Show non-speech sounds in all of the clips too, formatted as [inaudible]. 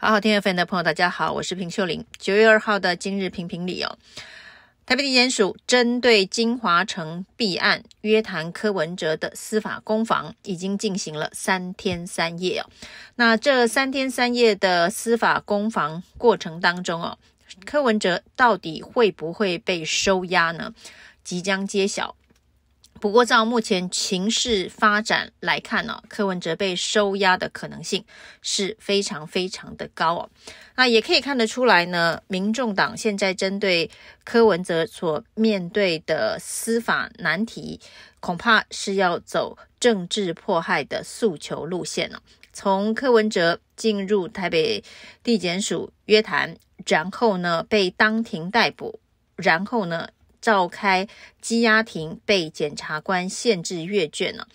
好好听 FM 的朋友，大家好，我是平秀玲。九月二号的今日评评理哦，台北地检署针对金华城弊案约谈柯文哲的司法攻防已经进行了三天三夜哦。那这三天三夜的司法攻防过程当中哦，柯文哲到底会不会被收押呢？即将揭晓。不过，照目前情势发展来看呢，柯文哲被收押的可能性是非常非常的高哦。那也可以看得出来呢，民众党现在针对柯文哲所面对的司法难题，恐怕是要走政治迫害的诉求路线了。从柯文哲进入台北地检署约谈，然后呢被当庭逮捕，然后呢。召开羁押庭，被检察官限制阅卷了。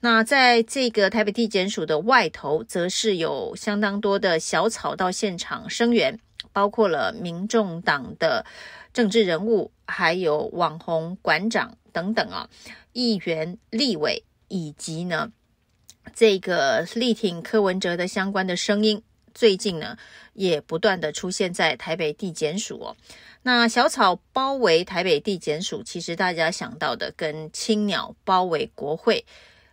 那在这个台北地检署的外头，则是有相当多的小草到现场声援，包括了民众党的政治人物，还有网红馆长等等啊，议员、立委以及呢这个力挺柯文哲的相关的声音，最近呢也不断的出现在台北地检署哦。那小草包围台北地检署，其实大家想到的跟青鸟包围国会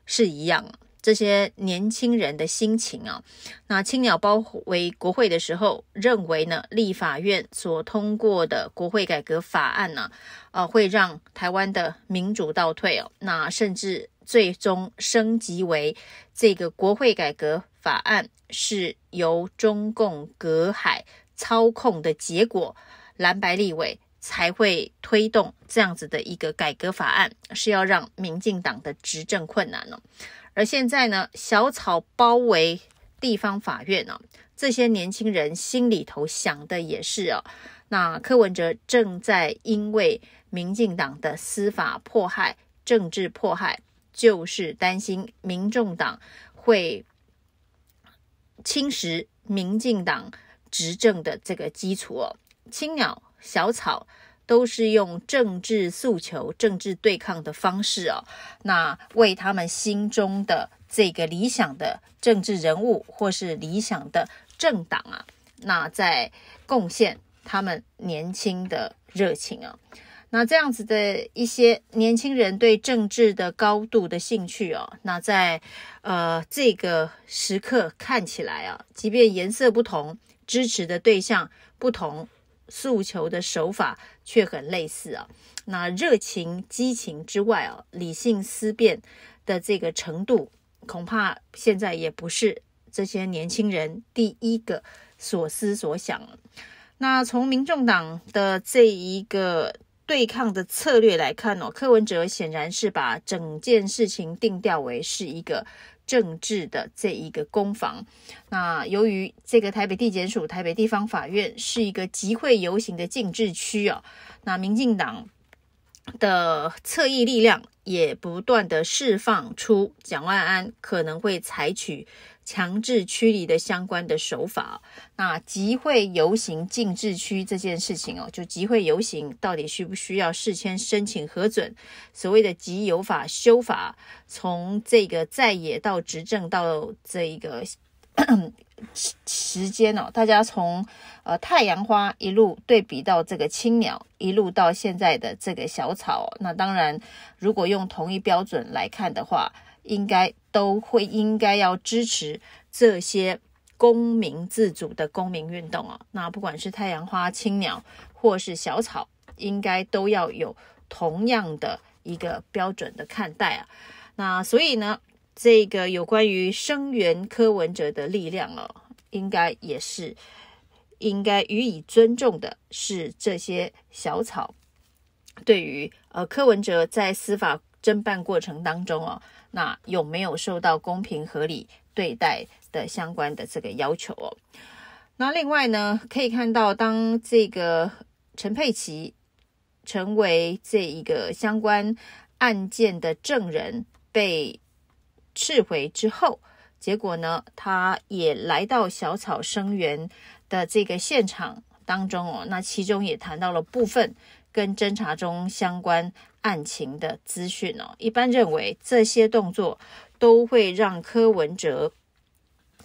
是一样。这些年轻人的心情啊，那青鸟包围国会的时候，认为呢，立法院所通过的国会改革法案呢，呃，会让台湾的民主倒退哦。那甚至最终升级为这个国会改革法案是由中共隔海操控的结果。蓝白立委才会推动这样子的一个改革法案，是要让民进党的执政困难哦。而现在呢，小草包围地方法院哦，这些年轻人心里头想的也是哦。那柯文哲正在因为民进党的司法迫害、政治迫害，就是担心民众党会侵蚀民进党执政的这个基础哦。青鸟、小草都是用政治诉求、政治对抗的方式哦，那为他们心中的这个理想的政治人物或是理想的政党啊，那在贡献他们年轻的热情啊，那这样子的一些年轻人对政治的高度的兴趣哦，那在呃这个时刻看起来啊，即便颜色不同，支持的对象不同。诉求的手法却很类似啊，那热情、激情之外啊，理性思辨的这个程度，恐怕现在也不是这些年轻人第一个所思所想。那从民众党的这一个对抗的策略来看哦，柯文哲显然是把整件事情定调为是一个。政治的这一个攻防，那由于这个台北地检署、台北地方法院是一个集会游行的禁制区啊，那民进党的侧翼力量也不断的释放出蒋万安可能会采取。强制驱离的相关的手法，那集会游行禁制区这件事情哦，就集会游行到底需不需要事先申请核准？所谓的集游法修法，从这个在野到执政到这一个 [coughs] 时间哦，大家从呃太阳花一路对比到这个青鸟，一路到现在的这个小草。那当然，如果用同一标准来看的话。应该都会应该要支持这些公民自主的公民运动哦。那不管是太阳花、青鸟或是小草，应该都要有同样的一个标准的看待啊。那所以呢，这个有关于声援柯文哲的力量哦，应该也是应该予以尊重的，是这些小草对于呃柯文哲在司法。侦办过程当中哦，那有没有受到公平合理对待的相关的这个要求哦？那另外呢，可以看到当这个陈佩琪成为这一个相关案件的证人被撤回之后，结果呢，他也来到小草生源的这个现场当中哦，那其中也谈到了部分跟侦查中相关。案情的资讯哦，一般认为这些动作都会让柯文哲，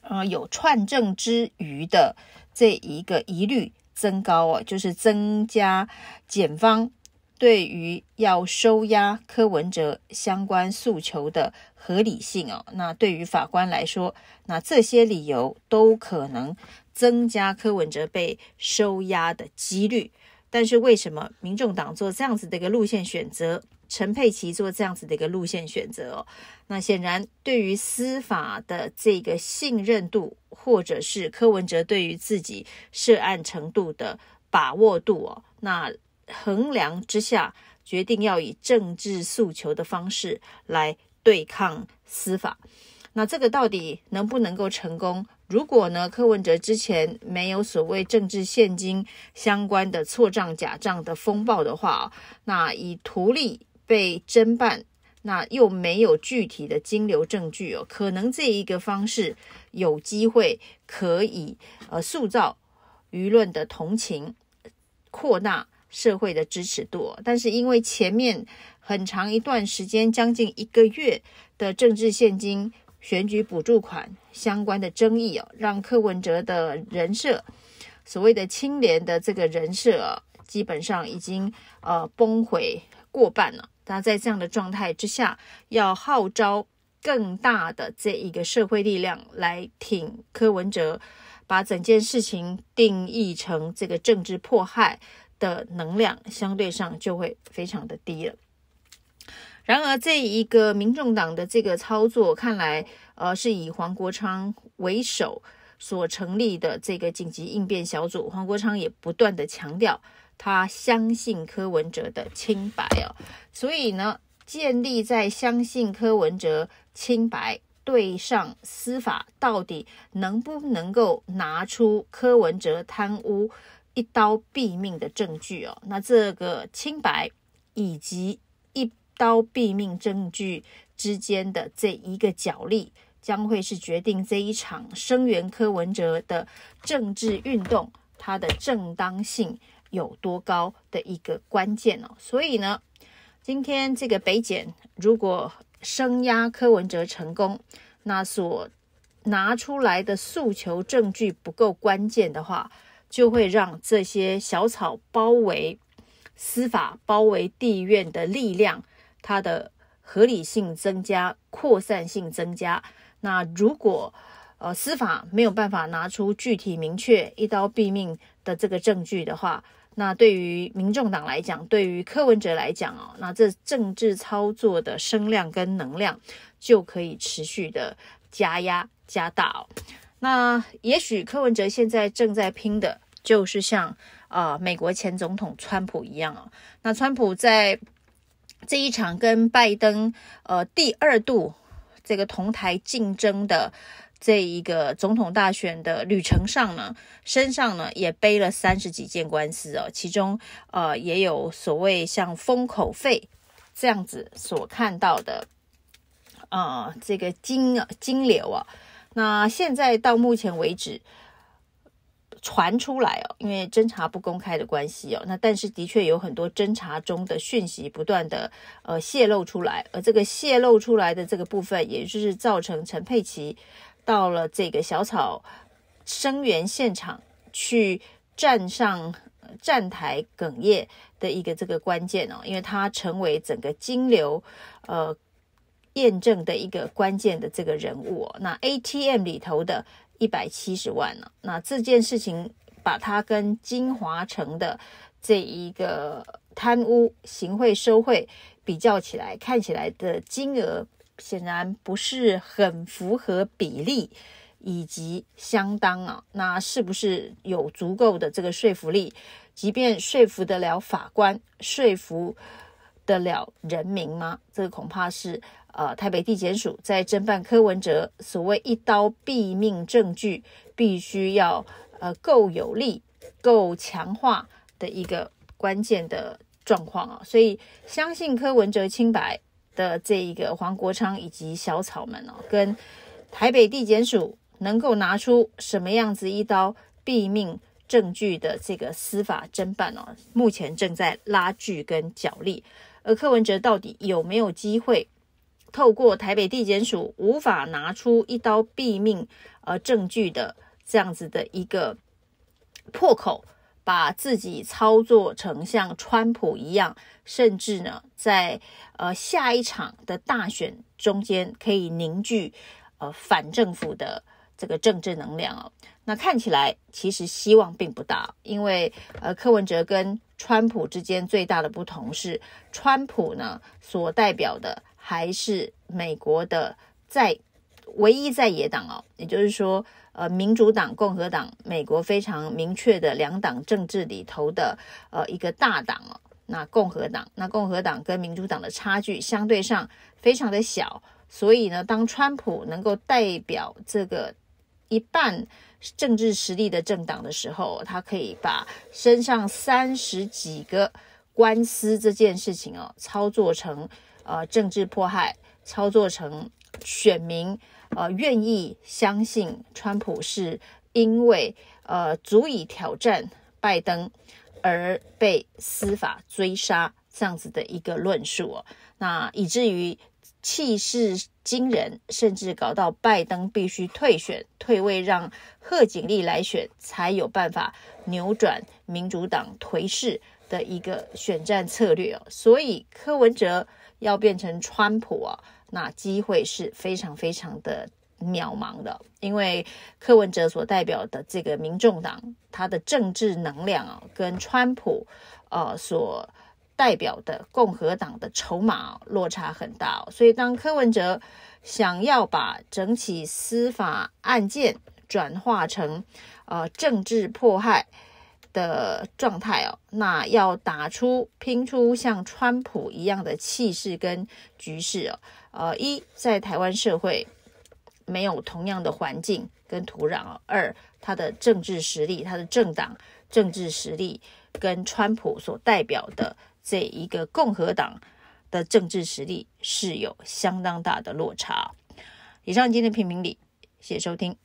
呃，有串证之余的这一个疑虑增高哦，就是增加检方对于要收押柯文哲相关诉求的合理性哦。那对于法官来说，那这些理由都可能增加柯文哲被收押的几率。但是为什么民众党做这样子的一个路线选择，陈佩琪做这样子的一个路线选择？哦？那显然对于司法的这个信任度，或者是柯文哲对于自己涉案程度的把握度哦，那衡量之下决定要以政治诉求的方式来对抗司法，那这个到底能不能够成功？如果呢，柯文哲之前没有所谓政治现金相关的错账假账的风暴的话，那以图利被侦办，那又没有具体的金流证据哦，可能这一个方式有机会可以呃塑造舆论的同情，扩大社会的支持度。但是因为前面很长一段时间，将近一个月的政治现金。选举补助款相关的争议哦，让柯文哲的人设，所谓的清廉的这个人设哦，基本上已经呃崩毁过半了。那在这样的状态之下，要号召更大的这一个社会力量来挺柯文哲，把整件事情定义成这个政治迫害的能量，相对上就会非常的低了。然而，这一个民众党的这个操作，看来，呃，是以黄国昌为首所成立的这个紧急应变小组。黄国昌也不断的强调，他相信柯文哲的清白哦。所以呢，建立在相信柯文哲清白，对上司法到底能不能够拿出柯文哲贪污一刀毙命的证据哦？那这个清白以及。刀毙命证据之间的这一个角力，将会是决定这一场声援柯文哲的政治运动它的正当性有多高的一个关键哦。所以呢，今天这个北检如果声压柯文哲成功，那所拿出来的诉求证据不够关键的话，就会让这些小草包围司法、包围地院的力量。它的合理性增加，扩散性增加。那如果呃司法没有办法拿出具体明确、一刀毙命的这个证据的话，那对于民众党来讲，对于柯文哲来讲哦，那这政治操作的声量跟能量就可以持续的加压加大哦。那也许柯文哲现在正在拼的，就是像啊美国前总统川普一样哦。那川普在这一场跟拜登，呃，第二度这个同台竞争的这一个总统大选的旅程上呢，身上呢也背了三十几件官司哦，其中呃也有所谓像封口费这样子所看到的，啊，这个金金流啊，那现在到目前为止。传出来哦，因为侦查不公开的关系哦，那但是的确有很多侦查中的讯息不断的呃泄露出来，而这个泄露出来的这个部分，也就是造成陈佩琪到了这个小草声援现场去站上站台哽咽的一个这个关键哦，因为他成为整个金流呃验证的一个关键的这个人物，那 ATM 里头的。一百七十万啊。那这件事情把它跟金华城的这一个贪污、行贿、收贿比较起来，看起来的金额显然不是很符合比例以及相当啊，那是不是有足够的这个说服力？即便说服得了法官，说服。得了人民吗？这个恐怕是呃，台北地检署在侦办柯文哲所谓一刀毙命证据，必须要呃够有力、够强化的一个关键的状况啊。所以相信柯文哲清白的这一个黄国昌以及小草们哦，跟台北地检署能够拿出什么样子一刀毙命证据的这个司法侦办哦，目前正在拉锯跟角力。而柯文哲到底有没有机会，透过台北地检署无法拿出一刀毙命呃证据的这样子的一个破口，把自己操作成像川普一样，甚至呢，在呃下一场的大选中间可以凝聚呃反政府的？这个政治能量哦，那看起来其实希望并不大，因为呃，柯文哲跟川普之间最大的不同是，川普呢所代表的还是美国的在唯一在野党哦，也就是说，呃，民主党、共和党，美国非常明确的两党政治里头的呃一个大党哦，那共和党，那共和党跟民主党的差距相对上非常的小，所以呢，当川普能够代表这个。一半政治实力的政党的时候，他可以把身上三十几个官司这件事情哦，操作成呃政治迫害，操作成选民呃愿意相信川普是因为呃足以挑战拜登而被司法追杀这样子的一个论述哦，那以至于。气势惊人，甚至搞到拜登必须退选、退位，让贺锦丽来选，才有办法扭转民主党颓势的一个选战策略哦。所以柯文哲要变成川普啊，那机会是非常非常的渺茫的，因为柯文哲所代表的这个民众党，他的政治能量啊，跟川普，呃所。代表的共和党的筹码落差很大，所以当柯文哲想要把整起司法案件转化成呃政治迫害的状态哦，那要打出拼出像川普一样的气势跟局势哦，呃一在台湾社会没有同样的环境跟土壤哦，二他的政治实力，他的政党政治实力跟川普所代表的。这一个共和党的政治实力是有相当大的落差。以上今天的评评理，谢谢收听。